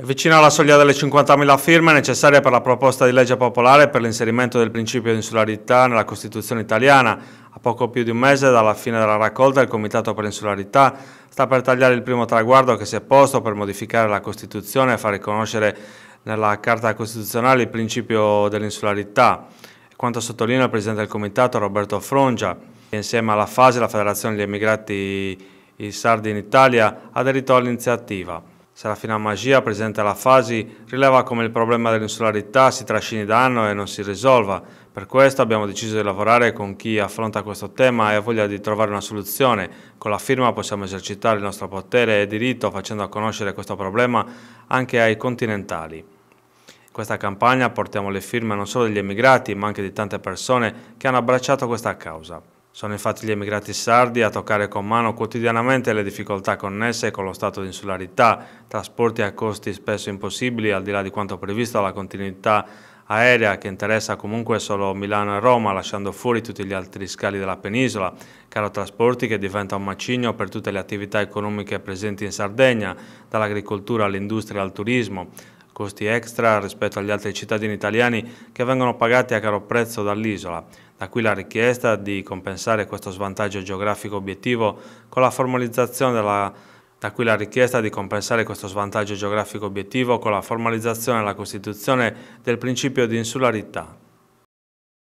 Vicino alla soglia delle 50.000 firme necessarie per la proposta di legge popolare per l'inserimento del principio di insularità nella Costituzione italiana, a poco più di un mese dalla fine della raccolta il Comitato per l'Insularità sta per tagliare il primo traguardo che si è posto per modificare la Costituzione e far riconoscere nella Carta Costituzionale il principio dell'insularità, quanto sottolinea il Presidente del Comitato Roberto Frongia, che insieme alla FASI, la Federazione degli Emigrati Sardi in Italia, ha aderito all'iniziativa. Serafina Magia, presidente alla Fasi, rileva come il problema dell'insularità si trascini da anno e non si risolva. Per questo abbiamo deciso di lavorare con chi affronta questo tema e ha voglia di trovare una soluzione. Con la firma possiamo esercitare il nostro potere e diritto facendo conoscere questo problema anche ai continentali. In questa campagna portiamo le firme non solo degli emigrati ma anche di tante persone che hanno abbracciato questa causa. Sono infatti gli emigrati sardi a toccare con mano quotidianamente le difficoltà connesse con lo stato di insularità, trasporti a costi spesso impossibili al di là di quanto previsto la continuità aerea che interessa comunque solo Milano e Roma, lasciando fuori tutti gli altri scali della penisola, caro trasporti che diventa un macigno per tutte le attività economiche presenti in Sardegna, dall'agricoltura all'industria al turismo, costi extra rispetto agli altri cittadini italiani che vengono pagati a caro prezzo dall'isola. Da qui la richiesta di compensare questo svantaggio geografico obiettivo con la formalizzazione della da qui la richiesta di compensare questo svantaggio geografico obiettivo con la formalizzazione della Costituzione del principio di insularità,